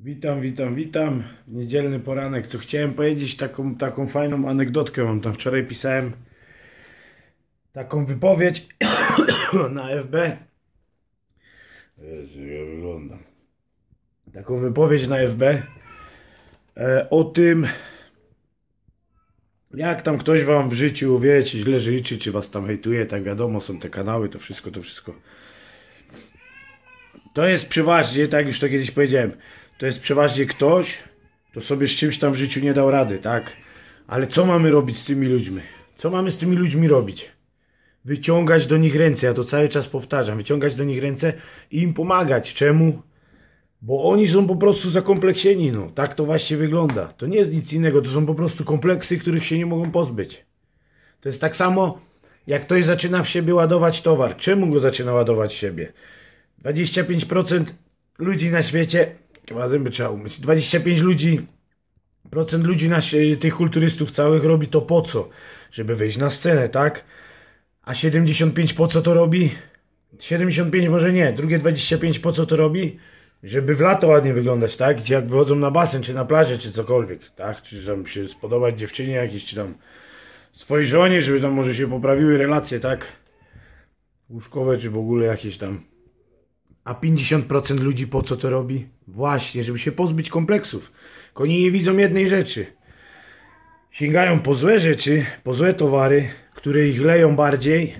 Witam, witam, witam. Niedzielny poranek. Co chciałem powiedzieć, taką, taką fajną anegdotkę mam. Tam wczoraj pisałem taką wypowiedź na FB. Jezu, ja wyglądam. Taką wypowiedź na FB e, o tym, jak tam ktoś wam w życiu, wiecie, źle życzy, czy was tam hejtuje, tak wiadomo, są te kanały, to wszystko, to wszystko. To jest przeważnie, tak już to kiedyś powiedziałem to jest przeważnie ktoś, kto sobie z czymś tam w życiu nie dał rady, tak? Ale co mamy robić z tymi ludźmi? Co mamy z tymi ludźmi robić? Wyciągać do nich ręce, ja to cały czas powtarzam, wyciągać do nich ręce i im pomagać. Czemu? Bo oni są po prostu zakompleksieni, no. Tak to właśnie wygląda. To nie jest nic innego, to są po prostu kompleksy, których się nie mogą pozbyć. To jest tak samo, jak ktoś zaczyna w siebie ładować towar. Czemu go zaczyna ładować w siebie? 25% ludzi na świecie Chyba zęby trzeba umyć. 25 ludzi, procent ludzi, na, tych kulturystów całych robi to po co? Żeby wejść na scenę, tak? A 75 po co to robi? 75 może nie, drugie 25 po co to robi? Żeby w lato ładnie wyglądać, tak? Gdzie jak wychodzą na basen, czy na plażę, czy cokolwiek, tak? Czy tam się spodobać dziewczynie jakiejś, czy tam swojej żonie, żeby tam może się poprawiły relacje, tak? Łóżkowe, czy w ogóle jakieś tam a 50% ludzi po co to robi? Właśnie, żeby się pozbyć kompleksów. Koni nie widzą jednej rzeczy. Sięgają po złe rzeczy, po złe towary, które ich leją bardziej.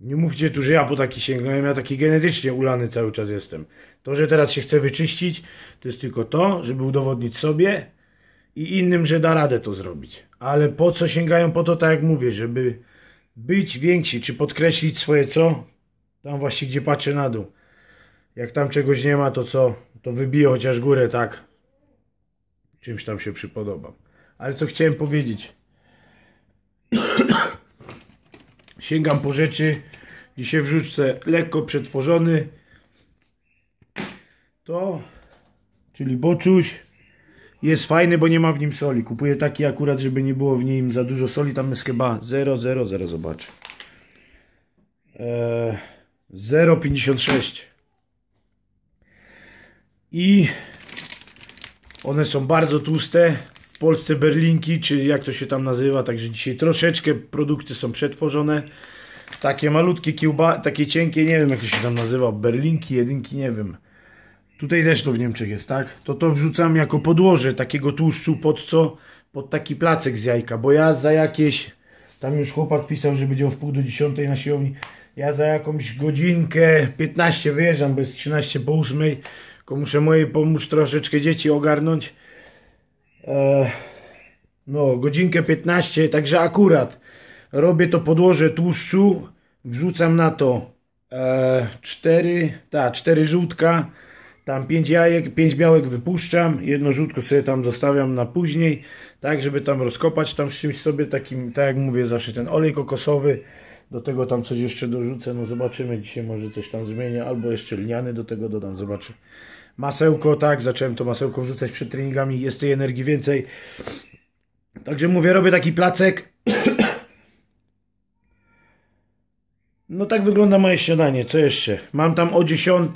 Nie mówcie tu, że ja po taki sięgnąłem, ja taki genetycznie ulany cały czas jestem. To, że teraz się chcę wyczyścić, to jest tylko to, żeby udowodnić sobie i innym, że da radę to zrobić. Ale po co sięgają po to, tak jak mówię, żeby być więksi, czy podkreślić swoje co? Tam właśnie, gdzie patrzę na dół jak tam czegoś nie ma, to co? To wybiję chociaż górę, tak? Czymś tam się przypodobam. Ale co chciałem powiedzieć? Sięgam po rzeczy. Dzisiaj wrzucę lekko przetworzony. To, czyli boczuś. Jest fajny, bo nie ma w nim soli. Kupuję taki akurat, żeby nie było w nim za dużo soli. Tam jest chyba 0,00, zobacz. Eee, 0,56 i one są bardzo tłuste. W Polsce berlinki, czy jak to się tam nazywa, także dzisiaj troszeczkę produkty są przetworzone. Takie malutkie kiełba, takie cienkie, nie wiem jak to się tam nazywa, berlinki, jedynki, nie wiem. Tutaj też to w Niemczech jest, tak? To to wrzucam jako podłoże takiego tłuszczu pod co? Pod taki placek z jajka, bo ja za jakieś... Tam już chłopak pisał, że będzie o wpół do dziesiątej na siłowni. Ja za jakąś godzinkę 15 wyjeżdżam, bo jest 13 po 8. Tylko muszę mojej pomóc troszeczkę dzieci ogarnąć. E, no, godzinkę 15, także akurat robię to podłoże tłuszczu. Wrzucam na to e, 4, ta, 4 żółtka. Tam 5 jajek, 5 białek wypuszczam, jedno żółtko sobie tam zostawiam na później, tak żeby tam rozkopać tam z czymś sobie takim, tak jak mówię zawsze ten olej kokosowy, do tego tam coś jeszcze dorzucę, no zobaczymy, dzisiaj może coś tam zmienię, albo jeszcze lniany do tego dodam, zobaczę masełko, tak, zacząłem to masełko wrzucać przed treningami, jest tej energii więcej. Także mówię, robię taki placek. No tak wygląda moje śniadanie, co jeszcze? Mam tam o 10,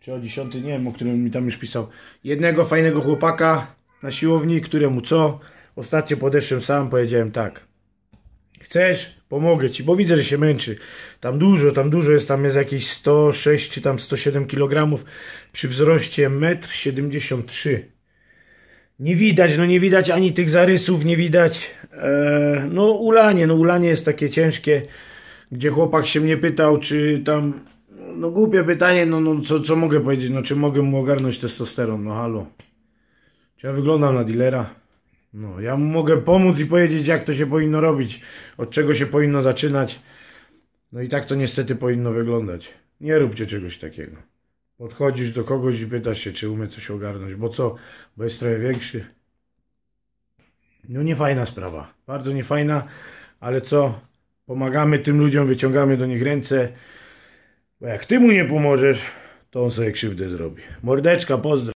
czy o 10, nie wiem, o którym mi tam już pisał, jednego fajnego chłopaka na siłowni, któremu co? Ostatnio podeszłem sam, powiedziałem tak, Chcesz? Pomogę ci, bo widzę, że się męczy. Tam dużo, tam dużo jest, tam jest jakieś 106 czy tam 107 kg przy wzroście 1,73 m. Nie widać, no nie widać ani tych zarysów, nie widać. Eee, no ulanie, no ulanie jest takie ciężkie, gdzie chłopak się mnie pytał, czy tam... No głupie pytanie, no, no co, co mogę powiedzieć, no czy mogę mu ogarnąć testosteron, no halo. Czy ja wyglądam na dealera? No, ja mu mogę pomóc i powiedzieć, jak to się powinno robić, od czego się powinno zaczynać. No i tak to niestety powinno wyglądać. Nie róbcie czegoś takiego. Podchodzisz do kogoś i pytasz się, czy umie coś ogarnąć, bo co, bo jest trochę większy. No niefajna sprawa, bardzo niefajna, ale co, pomagamy tym ludziom, wyciągamy do nich ręce, bo jak ty mu nie pomożesz, to on sobie krzywdę zrobi. Mordeczka, pozdro.